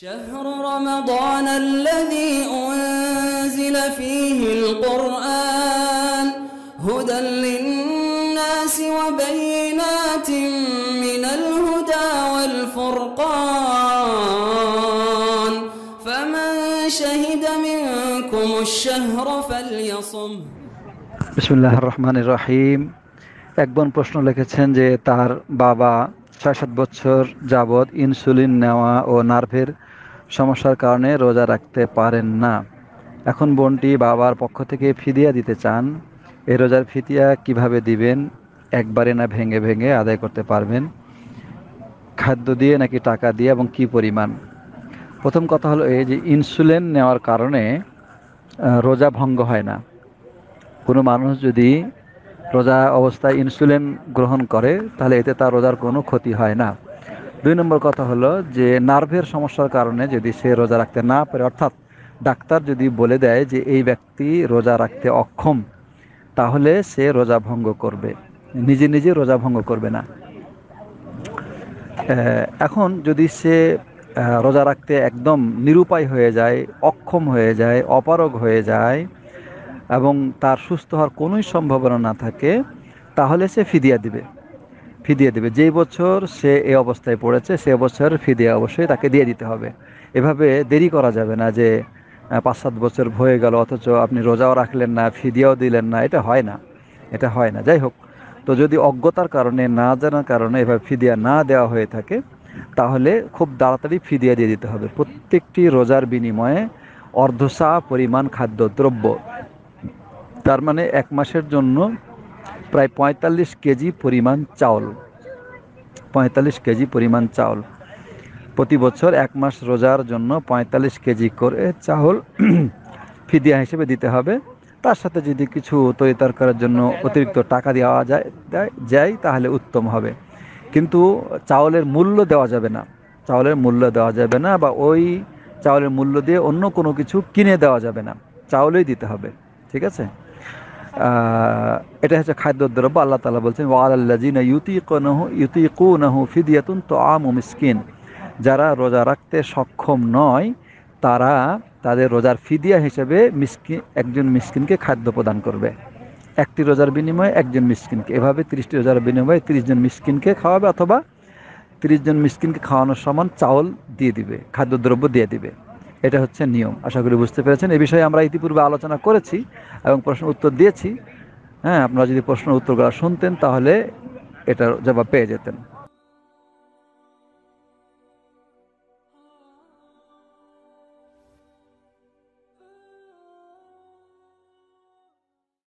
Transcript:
شهر رمضان الذي أنزل فيه القرآن هدى للناس وبينات من الهدى والفرقان فمن شهد منكم الشهر فليصم بسم الله الرحمن الرحيم أكبر প্রশ্ন লিখেছেন যে তার বাবা ছয় সাত বছর যাবৎ ইনসুলিন নেওয়া ও নার্ভের সমস্যার কারণে রোজা রাখতে পারেন না এখন বোনটি বাবার পক্ষ থেকে ফিদিয়া দিতে চান এ রোজার ফিতিয়া কিভাবে দিবেন একবারে না ভেঙে ভেঙে আদায় করতে পারবেন খাদ্য দিয়ে নাকি টাকা দিয়ে এবং কি পরিমাণ প্রথম কথা হলো এই যে ইনসুলিন নেওয়ার কারণে রোজা ভঙ্গ হয় না কোনো মানুষ যদি রোজা অবস্থায় ইনসুলিন গ্রহণ করে তাহলে এতে তার রোজার কোনো ক্ষতি হয় না দুই নম্বর কথা হলো যে নার্ভের সমস্যার কারণে যদি সে রোজা রাখতে না পারে অর্থাৎ ডাক্তার যদি বলে দেয় যে এই ব্যক্তি রোজা রাখতে অক্ষম তাহলে সে রোজা ভঙ্গ করবে নিজে নিজে রোজা ভঙ্গ করবে না এখন যদি সে রোজা রাখতে একদম নিরুপায় হয়ে যায় অক্ষম হয়ে যায় অপারগ হয়ে যায় এবং তার সুস্থ হওয়ার কোনোই সম্ভাবনা না থাকে তাহলে সে ফিদিয়া দিবে ফিদিয়া দিবে যেই বছর সে এ অবস্থায় পড়েছে সে বছর ফিদিয়া অবশ্যই তাকে দিয়ে দিতে হবে এভাবে দেরি করা যাবে না যে পাঁচ সাত বছর হয়ে গেল অথচ আপনি রোজাও রাখলেন না ফিদিয়াও দিলেন না এটা হয় না এটা হয় না যাই হোক তো যদি অজ্ঞতার কারণে না জানার কারণে এভাবে ফিদিয়া না দেওয়া হয়ে থাকে তাহলে খুব তাড়াতাড়ি ফিদিয়া দিয়ে দিতে হবে প্রত্যেকটি রোজার বিনিময়ে অর্ধশা পরিমাণ খাদ্যদ্রব্য তার মানে এক মাসের জন্য প্রায় পঁয়তাল্লিশ কেজি পরিমাণ চাউল পঁয়তাল্লিশ কেজি পরিমাণ চাউল প্রতি বছর এক মাস রোজার জন্য পঁয়তাল্লিশ কেজি করে চাউল ফিদিয়া হিসেবে দিতে হবে তার সাথে যদি কিছু তৈরি তরকারের জন্য অতিরিক্ত টাকা দেওয়া যায় যায় তাহলে উত্তম হবে কিন্তু চাউলের মূল্য দেওয়া যাবে না চাউলের মূল্য দেওয়া যাবে না বা ওই চাউলের মূল্য দিয়ে অন্য কোনো কিছু কিনে দেওয়া যাবে না চাউলেই দিতে হবে ঠিক আছে এটা হচ্ছে খাদ্যদ্রব্য আল্লাহ তালা বলছেন ওয়ালাল্লাজিনা ইউতিকনহু ইউতিকুনহু ফিদিয়াতুন তো আম যারা রোজা রাখতে সক্ষম নয় তারা তাদের রোজার ফিদিয়া হিসেবে মিসকিন একজন মিসকিনকে খাদ্য প্রদান করবে একটি রোজার বিনিময়ে একজন মিসকিনকে এভাবে তিরিশটি রোজার বিনিময়ে তিরিশ জন মিসকিনকে খাওয়াবে অথবা তিরিশ জন মিসকিনকে খাওয়ানোর সমান চাউল দিয়ে দিবে খাদ্যদ্রব্য দিয়ে দিবে এটা হচ্ছে নিয়ম আশা করি বুঝতে পেরেছেন এ বিষয়ে আমরা ইতিপূর্বে আলোচনা করেছি এবং প্রশ্ন উত্তর দিয়েছি হ্যাঁ আপনারা যদি প্রশ্ন উত্তরগুলো শুনতেন তাহলে এটার জবাব পেয়ে যেতেন